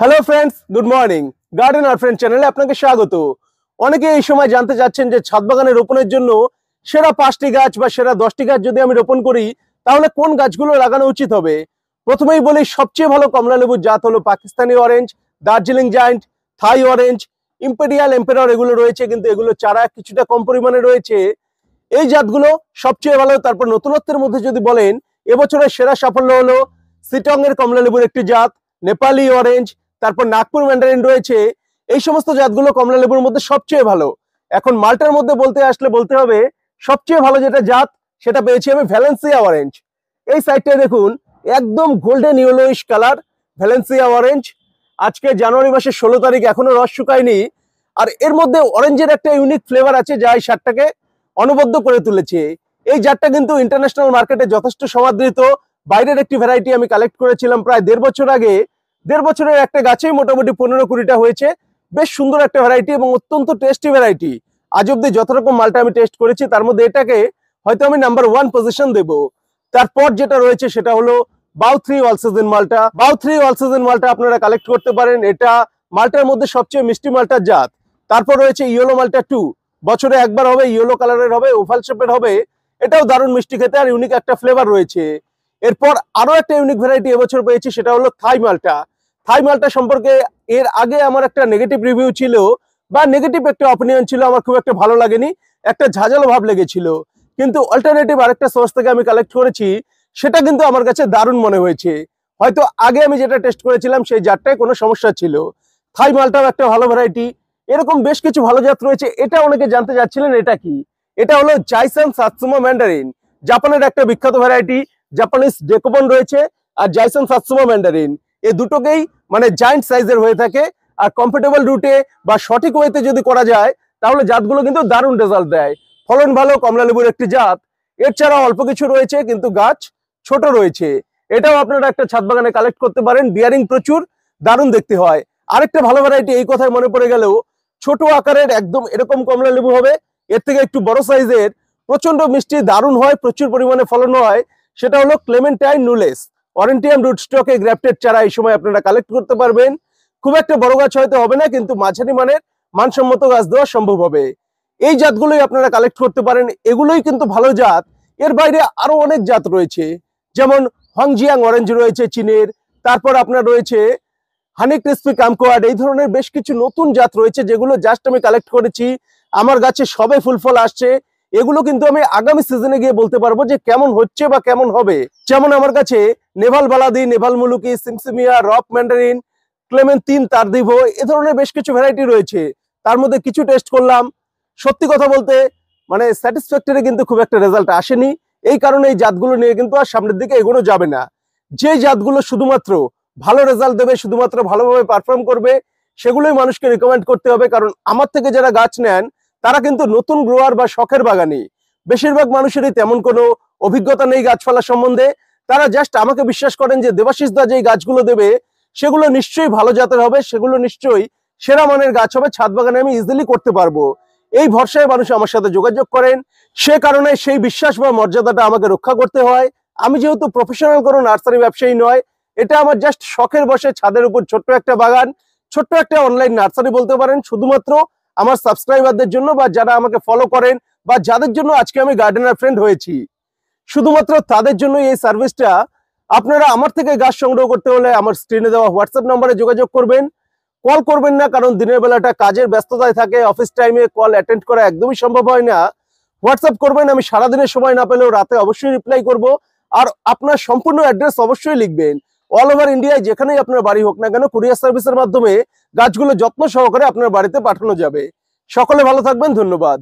hello friends good morning garden আর friend চ্যানেলে আপনাকে স্বাগত অনেকে এই সময় জানতে চাচ্ছেন যে ছাদ বাগানে রোপণের জন্য সেরা পাঁচটি গাছ বা সেরা দশটি গাছ যদি আমি রোপণ করি তাহলে কোন গাছগুলো লাগানো উচিত হবে প্রথমেই বলি সবচেয়ে ভালো কমলা লেবুর জাত হলো Pakistani orange Darjeeling giant Thai orange imperial emperor এগুলো রয়েছে কিন্তু এগুলো চারা কিছুটা কম পরিমাণে রয়েছে এই জাতগুলো সবচেয়ে ভালো তারপর নতুনত্বের মধ্যে যদি বলেন এবছরের সেরা সাফল্য হলো সিটং এর কমলা লেবুর একটি জাত নেপালি অরেঞ্জ তারপর নাগপুর ম্যান্ডারিন রয়েছে এই সমস্ত জাতগুলো কমলা লেবুর মধ্যে সবচেয়ে ভালো এখন মাল্টার মধ্যে বলতে আসলে বলতে হবে সবচেয়ে ভালো যেটা জাত সেটা পেয়েছি আমি ভ্যালেন্সিয়া অরেঞ্জ এই সাইডটায় দেখুন একদম golden yellowish colour Valencia orange আজকে জানুয়ারি মাসের ষোলো তারিখ এখনো রস শুকায়নি আর এর মধ্যে অরেঞ্জের একটা ইউনিক ফ্লেভার আছে যা এই সারটাকে অনবদ্য করে তুলেছে এই জারটা কিন্তু ইন্টারন্যাশনাল মার্কেটে যথেষ্ট সমাদৃত বাইরের একটি ভ্যারাইটি আমি কালেক্ট করেছিলাম প্রায় দেড় বছর আগে দেড় বছরের একটা গাছেই মোটামুটি পনেরো কুড়িটা হয়েছে বেশ সুন্দর একটা ভ্যারাইটি এবং অত্যন্ত টেস্টি ভ্যারাইটি আজ অব্দি যত রকম মালটা আমি টেস্ট করেছি তার মধ্যে এটাকে হয়তো আমি নাম্বার ওয়ান পজিশন দেব তারপর যেটা রয়েছে সেটা হলো বাউ থ্রি অলসেজেন মালটা বাউ থ্রি অলসেজেন মালটা আপনারা কালেক্ট করতে পারেন এটা মালটার মধ্যে সবচেয়ে মিষ্টি মালটার জাত তারপর রয়েছে ইয়েলো মালটা টু বছরে একবার হবে ইয়েলো কালারের হবে ওভাল শেপের হবে এটাও দারুণ মিষ্টি খেতে আর ইউনিক একটা ফ্লেভার রয়েছে এরপর আরো একটা ইউনিক ভ্যারাইটি এবছর পেয়েছি সেটা হলো থাই মালটা থাই মালটা সম্পর্কে এর আগে আমার একটা নেগেটিভ রিভিউ ছিল বা নেগেটিভ একটা অপিনিয়ন ছিল আমার খুব একটা ভালো লাগেনি একটা ঝাঁঝালো ভাব লেগেছিল কিন্তু অল্টারনেটিভ আরেকটা সোর্স থেকে আমি কালেক্ট করেছি সেটা কিন্তু আমার কাছে দারুণ মনে হয়েছে হয়তো আগে আমি যেটা টেস্ট করেছিলাম সেই জাতটায় কোনো সমস্যা ছিল থাই মালটাও একটা ভালো ভ্যারাইটি এরকম বেশ কিছু ভালো জাত রয়েছে এটা অনেকে জানতে চাচ্ছিলেন এটা কি এটা হলো জাইসান সাতসুমা ম্যান্ডারিন জাপানের একটা বিখ্যাত ভ্যারাইটি জাপানিস ডেকোবন রয়েছে আর জাইসান সাতসুমো ম্যান্ডারিন এ দুটোকেই মানে জায়েন্ট সাইজের হয়ে থাকে আর কমফোর্টেবল রুটে বা সঠিক ওয়েতে যদি করা যায় তাহলে জাতগুলো কিন্তু দারুণ রেজাল্ট দেয় ফলন ভালো কমলালেবুর একটি জাত এর ছাড়া অল্প কিছু রয়েছে কিন্তু গাছ ছোট রয়েছে এটাও আপনারা একটা ছাদ বাগানে কালেক্ট করতে পারেন বিয়ারিং প্রচুর দারুণ দেখতে হয় আরেকটা ভালো ভ্যারাইটি এই কথায় মনে পড়ে গেলেও ছোট আকারের একদম এরকম কমলা লেবু হবে এর থেকে একটু বড় সাইজের প্রচন্ড মিষ্টি দারুণ হয় প্রচুর পরিমাণে ফলন হয় সেটা হলো ক্লেমেন্টাইন নুলেস অরেন্টিয়াম স্টকে গ্র্যাফটেড চারা এই সময় আপনারা কালেক্ট করতে পারবেন খুব একটা বড় গাছ হয়তো হবে না কিন্তু মাঝারি মানের মানসম্মত গাছ দেওয়া সম্ভব হবে এই জাতগুলোই আপনারা কালেক্ট করতে পারেন এগুলোই কিন্তু ভালো জাত এর বাইরে আরো অনেক জাত রয়েছে যেমন হংজিয়াং অরেঞ্জ রয়েছে চীনের তারপর আপনার রয়েছে হানি ক্রিস্পি কামকোয়ার্ড এই ধরনের বেশ কিছু নতুন জাত রয়েছে যেগুলো জাস্ট আমি কালেক্ট করেছি আমার গাছে সবে ফুল ফল আসছে এগুলো কিন্তু আমি আগামী সিজনে গিয়ে বলতে পারবো যে কেমন হচ্ছে বা কেমন হবে যেমন আমার কাছে নেভাল বালাদি নেভাল মুলুকি সিমসিমিয়া রক ম্যান্ডারিন ক্লেমেন তিন তার দিভো এ ধরনের বেশ কিছু ভ্যারাইটি রয়েছে তার মধ্যে কিছু টেস্ট করলাম সত্যি কথা বলতে মানে স্যাটিসফ্যাক্টরি কিন্তু খুব একটা রেজাল্ট আসেনি এই কারণে এই জাতগুলো নিয়ে কিন্তু আর সামনের দিকে এগোনো যাবে না যে জাতগুলো শুধুমাত্র ভালো রেজাল্ট দেবে শুধুমাত্র ভালোভাবে পারফর্ম করবে সেগুলোই মানুষকে রেকমেন্ড করতে হবে কারণ আমার থেকে যারা গাছ নেন তারা কিন্তু নতুন গ্রোয়ার বা শখের বাগানি বেশিরভাগ মানুষেরই তেমন কোনো অভিজ্ঞতা নেই গাছপালা সম্বন্ধে তারা জাস্ট আমাকে বিশ্বাস করেন যে দেবাশিস দা যে গাছগুলো দেবে সেগুলো নিশ্চয়ই ভালো জাতের হবে সেগুলো নিশ্চয়ই সেরা মানের গাছ হবে ছাদ বাগানে আমি ইজিলি করতে পারবো এই ভরসায় মানুষ আমার সাথে যোগাযোগ করেন সে কারণে সেই বিশ্বাস বা মর্যাদাটা আমাকে রক্ষা করতে হয় আমি যেহেতু প্রফেশনাল কোনো নার্সারি ব্যবসায়ী নয় এটা আমার জাস্ট শখের বসে ছাদের উপর ছোট্ট একটা বাগান ছোট্ট একটা অনলাইন নার্সারি বলতে পারেন শুধুমাত্র আমার সাবস্ক্রাইবারদের জন্য বা যারা আমাকে ফলো করেন বা যাদের জন্য আজকে আমি গার্ডেনার ফ্রেন্ড হয়েছি শুধুমাত্র তাদের জন্য এই সার্ভিসটা আপনারা আমার থেকে গাছ সংগ্রহ করতে হলে আমার স্ক্রিনে দেওয়া হোয়াটসঅ্যাপ নাম্বারে যোগাযোগ করবেন কল করবেন না কারণ দিনের বেলাটা কাজের ব্যস্ততায় থাকে অফিস টাইমে কল অ্যাটেন্ড করা একদমই সম্ভব হয় না হোয়াটসঅ্যাপ করবেন আমি সারাদিনের সময় না পেলেও রাতে অবশ্যই রিপ্লাই করব আর আপনার সম্পূর্ণ অ্যাড্রেস অবশ্যই লিখবেন অল ওভার ইন্ডিয়ায় যেখানেই আপনার বাড়ি হোক না কেন কুরিয়ার সার্ভিসের মাধ্যমে গাছগুলো যত্ন সহকারে আপনার বাড়িতে পাঠানো যাবে সকলে ভালো থাকবেন ধন্যবাদ